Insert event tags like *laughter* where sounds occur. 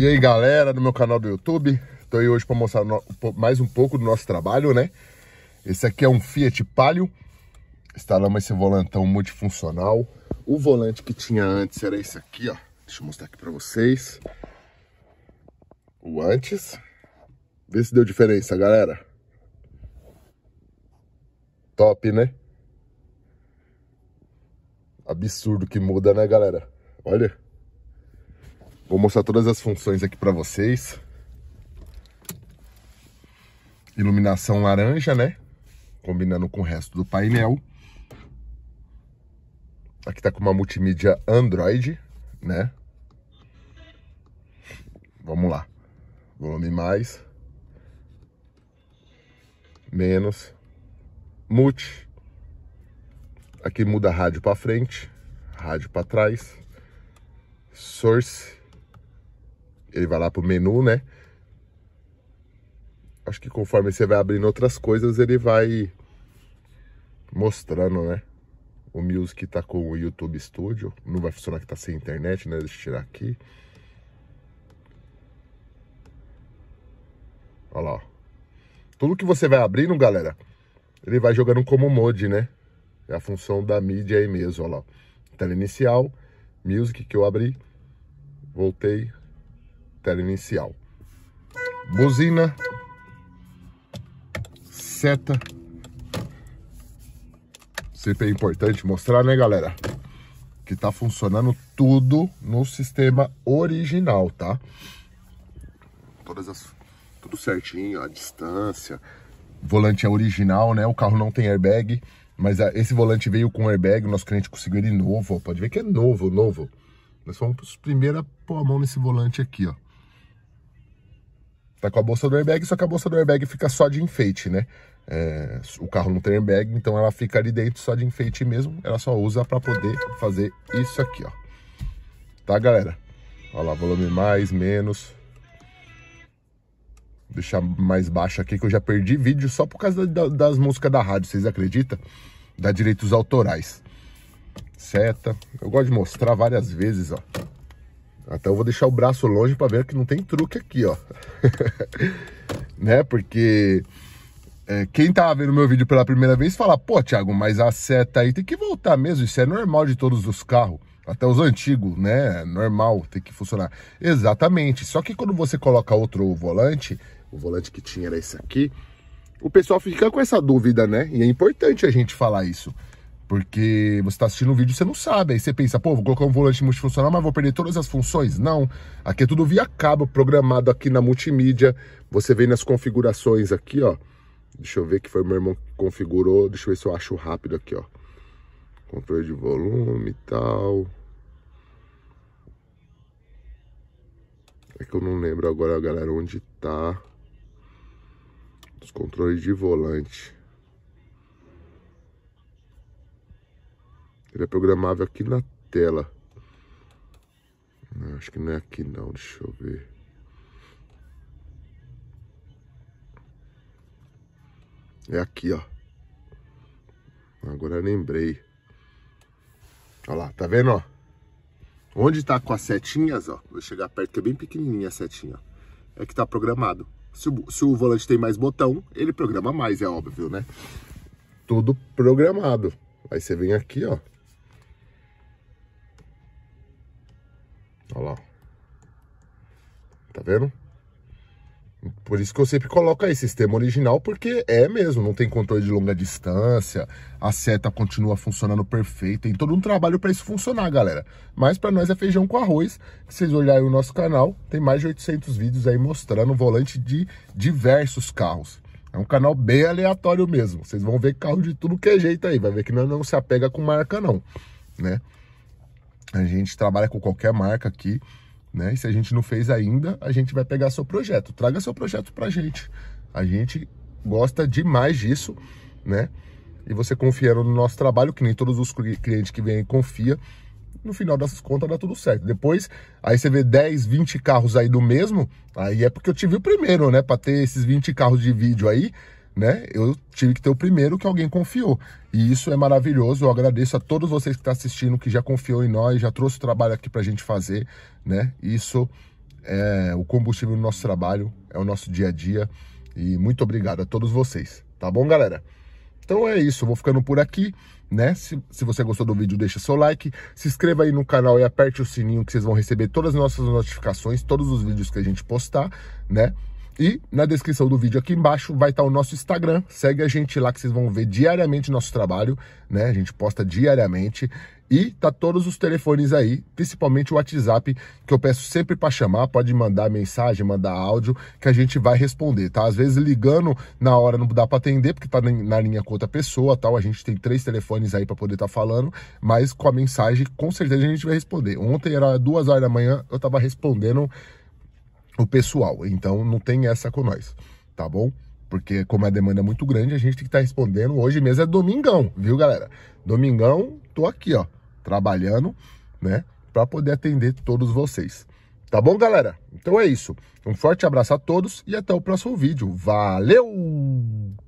E aí galera do meu canal do YouTube, estou aí hoje para mostrar mais um pouco do nosso trabalho, né? Esse aqui é um Fiat Palio, instalamos esse volantão multifuncional. O volante que tinha antes era esse aqui, ó. Deixa eu mostrar aqui para vocês. O antes. Vê se deu diferença, galera. Top, né? Absurdo que muda, né, galera? Olha. Vou mostrar todas as funções aqui para vocês. Iluminação laranja, né? Combinando com o resto do painel. Aqui tá com uma multimídia Android, né? Vamos lá. Volume mais. Menos. Multi. Aqui muda rádio para frente, rádio para trás. Source ele vai lá pro menu, né? Acho que conforme você vai abrindo outras coisas, ele vai mostrando, né? O Music tá com o YouTube Studio. Não vai funcionar que tá sem internet, né? Deixa eu tirar aqui. Olha lá, Tudo que você vai abrindo, galera, ele vai jogando como mod, né? É a função da mídia aí mesmo, olha lá. Tela inicial, music que eu abri, voltei, critério inicial. Buzina, seta. Sempre é importante mostrar, né, galera? Que tá funcionando tudo no sistema original, tá? Todas as, tudo certinho, a distância. volante é original, né? O carro não tem airbag, mas esse volante veio com airbag. O nosso cliente conseguiu ele novo, ó, pode ver que é novo, novo. Nós fomos os primeiros a pôr a mão nesse volante aqui, ó tá com a bolsa do airbag, só que a bolsa do airbag fica só de enfeite, né? É, o carro não tem airbag, então ela fica ali dentro só de enfeite mesmo. Ela só usa para poder fazer isso aqui, ó. Tá, galera? Olha lá, volume mais, menos. Vou deixar mais baixo aqui, que eu já perdi vídeo só por causa da, das músicas da rádio, vocês acreditam? Dá direitos autorais. Seta. Eu gosto de mostrar várias vezes, ó. Até então eu vou deixar o braço longe para ver que não tem truque aqui, ó. *laughs* né? Porque é, quem tava vendo meu vídeo pela primeira vez fala, pô, Thiago, mas a seta aí tem que voltar mesmo. Isso é normal de todos os carros. Até os antigos, né? Normal, tem que funcionar. Exatamente. Só que quando você coloca outro volante, o volante que tinha era esse aqui, o pessoal fica com essa dúvida, né? E é importante a gente falar isso. Porque você está assistindo um vídeo você não sabe. Aí você pensa, pô, vou colocar um volante multifuncional, mas vou perder todas as funções. Não. Aqui é tudo via cabo, programado aqui na multimídia. Você vem nas configurações aqui, ó. Deixa eu ver que foi meu irmão que configurou. Deixa eu ver se eu acho rápido aqui, ó. Controle de volume e tal. É que eu não lembro agora, galera, onde tá. Os controles de volante. Ele é programável aqui na tela. Acho que não é aqui não, deixa eu ver. É aqui, ó. Agora lembrei. Olha lá, tá vendo, ó? Onde tá com as setinhas, ó. Vou chegar perto, que é bem pequenininha a setinha. Ó. É que tá programado. Se o, se o volante tem mais botão, ele programa mais, é óbvio, né? Tudo programado. Aí você vem aqui, ó. Olha lá. Tá vendo? Por isso que eu sempre coloco aí sistema original, porque é mesmo, não tem controle de longa distância, a seta continua funcionando perfeito, tem todo um trabalho para isso funcionar, galera. Mas para nós é feijão com arroz, se vocês olharem o nosso canal, tem mais de 800 vídeos aí mostrando o volante de diversos carros. É um canal bem aleatório mesmo, vocês vão ver carro de tudo que é jeito aí, vai ver que não, não se apega com marca não, né? A gente trabalha com qualquer marca aqui, né? E se a gente não fez ainda, a gente vai pegar seu projeto. Traga seu projeto pra gente. A gente gosta demais disso, né? E você confiando no nosso trabalho, que nem todos os clientes que vêm confia, no final dessas contas dá tudo certo. Depois, aí você vê 10, 20 carros aí do mesmo, aí é porque eu tive o primeiro, né? Para ter esses 20 carros de vídeo aí, né? Eu tive que ter o primeiro que alguém confiou. E isso é maravilhoso. Eu agradeço a todos vocês que estão tá assistindo, que já confiou em nós, já trouxe o trabalho aqui para a gente fazer, né? Isso é o combustível do nosso trabalho, é o nosso dia a dia. E muito obrigado a todos vocês. Tá bom, galera? Então é isso, eu vou ficando por aqui, né? Se, se você gostou do vídeo, deixa seu like, se inscreva aí no canal e aperte o sininho que vocês vão receber todas as nossas notificações, todos os vídeos que a gente postar, né? E na descrição do vídeo aqui embaixo vai estar tá o nosso Instagram. Segue a gente lá que vocês vão ver diariamente nosso trabalho, né? A gente posta diariamente. E tá todos os telefones aí, principalmente o WhatsApp, que eu peço sempre para chamar, pode mandar mensagem, mandar áudio, que a gente vai responder, tá? Às vezes ligando na hora não dá para atender, porque tá na linha com outra pessoa, tal, a gente tem três telefones aí para poder estar tá falando, mas com a mensagem com certeza a gente vai responder. Ontem era duas horas da manhã, eu tava respondendo o pessoal. Então não tem essa com nós, tá bom? Porque como a demanda é muito grande, a gente tem que estar tá respondendo. Hoje mesmo é domingão, viu, galera? Domingão, tô aqui, ó, trabalhando, né? Para poder atender todos vocês. Tá bom, galera? Então é isso. Um forte abraço a todos e até o próximo vídeo. Valeu!